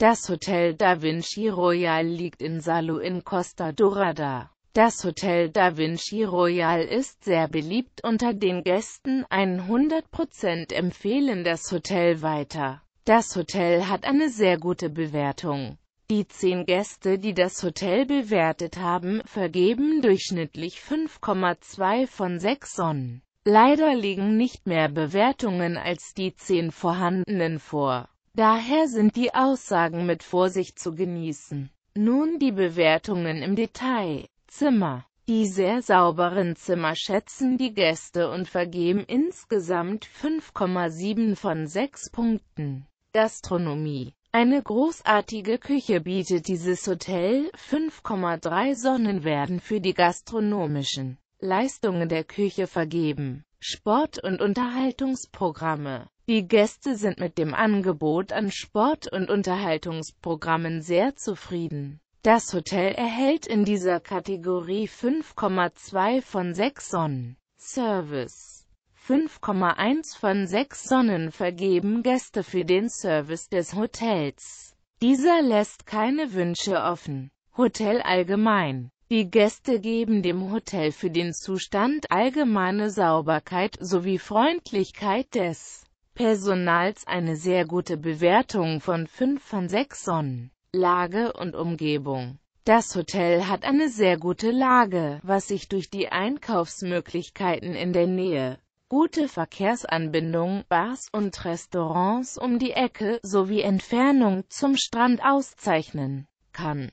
Das Hotel Da Vinci Royal liegt in Salo in Costa Dorada. Das Hotel Da Vinci Royal ist sehr beliebt unter den Gästen, 100% empfehlen das Hotel weiter. Das Hotel hat eine sehr gute Bewertung. Die zehn Gäste, die das Hotel bewertet haben, vergeben durchschnittlich 5,2 von 6 Sonnen. Leider liegen nicht mehr Bewertungen als die zehn vorhandenen vor. Daher sind die Aussagen mit Vorsicht zu genießen. Nun die Bewertungen im Detail. Zimmer. Die sehr sauberen Zimmer schätzen die Gäste und vergeben insgesamt 5,7 von 6 Punkten. Gastronomie. Eine großartige Küche bietet dieses Hotel, 5,3 Sonnen werden für die gastronomischen Leistungen der Küche vergeben. Sport- und Unterhaltungsprogramme. Die Gäste sind mit dem Angebot an Sport- und Unterhaltungsprogrammen sehr zufrieden. Das Hotel erhält in dieser Kategorie 5,2 von 6 Sonnen. Service 5,1 von 6 Sonnen vergeben Gäste für den Service des Hotels. Dieser lässt keine Wünsche offen. Hotel allgemein die Gäste geben dem Hotel für den Zustand allgemeine Sauberkeit sowie Freundlichkeit des Personals eine sehr gute Bewertung von 5 von 6 Sonnen. Lage und Umgebung Das Hotel hat eine sehr gute Lage, was sich durch die Einkaufsmöglichkeiten in der Nähe, gute Verkehrsanbindung, Bars und Restaurants um die Ecke sowie Entfernung zum Strand auszeichnen kann.